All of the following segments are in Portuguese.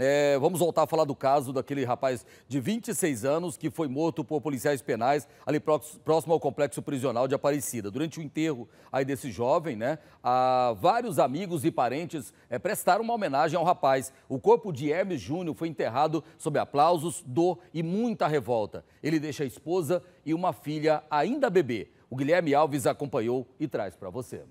É, vamos voltar a falar do caso daquele rapaz de 26 anos que foi morto por policiais penais ali próximo ao complexo prisional de Aparecida. Durante o enterro aí desse jovem, né, vários amigos e parentes é, prestaram uma homenagem ao rapaz. O corpo de Hermes Júnior foi enterrado sob aplausos, dor e muita revolta. Ele deixa a esposa e uma filha ainda bebê. O Guilherme Alves acompanhou e traz para você.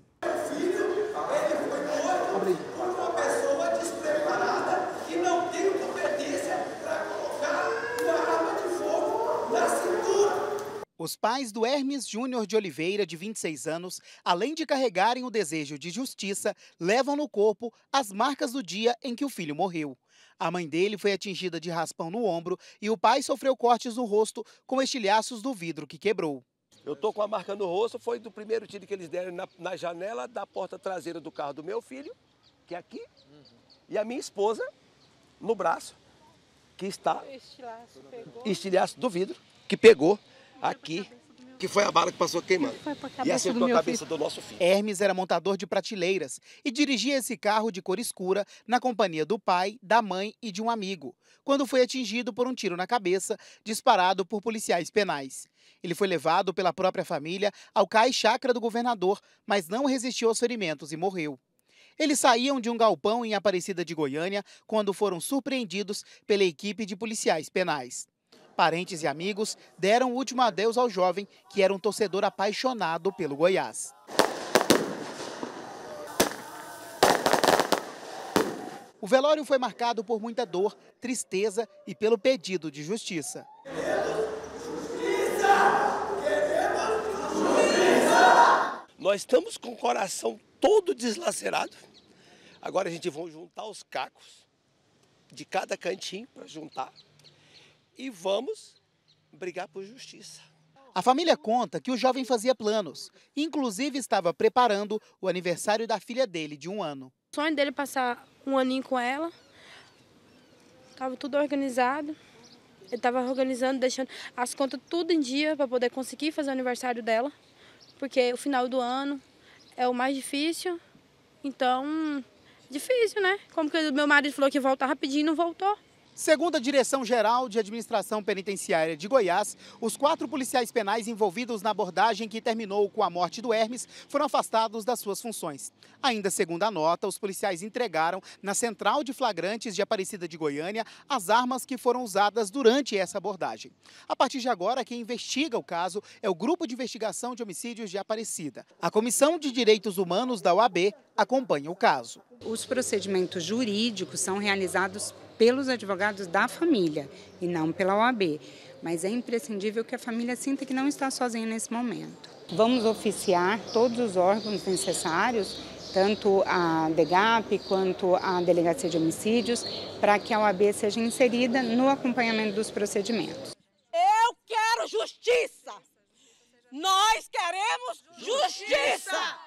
Os pais do Hermes Júnior de Oliveira, de 26 anos, além de carregarem o desejo de justiça, levam no corpo as marcas do dia em que o filho morreu. A mãe dele foi atingida de raspão no ombro e o pai sofreu cortes no rosto com estilhaços do vidro que quebrou. Eu tô com a marca no rosto, foi do primeiro tiro que eles deram na, na janela da porta traseira do carro do meu filho, que é aqui, uhum. e a minha esposa no braço, que está estilhaço, estilhaço do vidro, que pegou aqui, que foi a bala que passou queimando. E acertou a cabeça filho. do nosso filho. Hermes era montador de prateleiras e dirigia esse carro de cor escura na companhia do pai, da mãe e de um amigo, quando foi atingido por um tiro na cabeça disparado por policiais penais. Ele foi levado pela própria família ao CAI Chacra do governador, mas não resistiu aos ferimentos e morreu. Eles saíam de um galpão em Aparecida de Goiânia quando foram surpreendidos pela equipe de policiais penais. Parentes e amigos deram o último adeus ao jovem, que era um torcedor apaixonado pelo Goiás. O velório foi marcado por muita dor, tristeza e pelo pedido de justiça. Nós estamos com o coração todo deslacerado. Agora a gente vai juntar os cacos de cada cantinho para juntar e vamos brigar por justiça. A família conta que o jovem fazia planos, inclusive estava preparando o aniversário da filha dele, de um ano. O sonho dele é passar um aninho com ela, estava tudo organizado. Ele estava organizando, deixando as contas tudo em dia para poder conseguir fazer o aniversário dela, porque o final do ano é o mais difícil. Então, difícil, né? Como que o meu marido falou que volta rapidinho, e não voltou. Segundo a Direção-Geral de Administração Penitenciária de Goiás, os quatro policiais penais envolvidos na abordagem que terminou com a morte do Hermes foram afastados das suas funções. Ainda segundo a nota, os policiais entregaram na Central de Flagrantes de Aparecida de Goiânia as armas que foram usadas durante essa abordagem. A partir de agora, quem investiga o caso é o Grupo de Investigação de Homicídios de Aparecida. A Comissão de Direitos Humanos da OAB acompanha o caso. Os procedimentos jurídicos são realizados pelos advogados da família e não pela OAB. Mas é imprescindível que a família sinta que não está sozinha nesse momento. Vamos oficiar todos os órgãos necessários, tanto a DEGAP quanto a Delegacia de Homicídios, para que a OAB seja inserida no acompanhamento dos procedimentos. Eu quero justiça! Nós queremos justiça!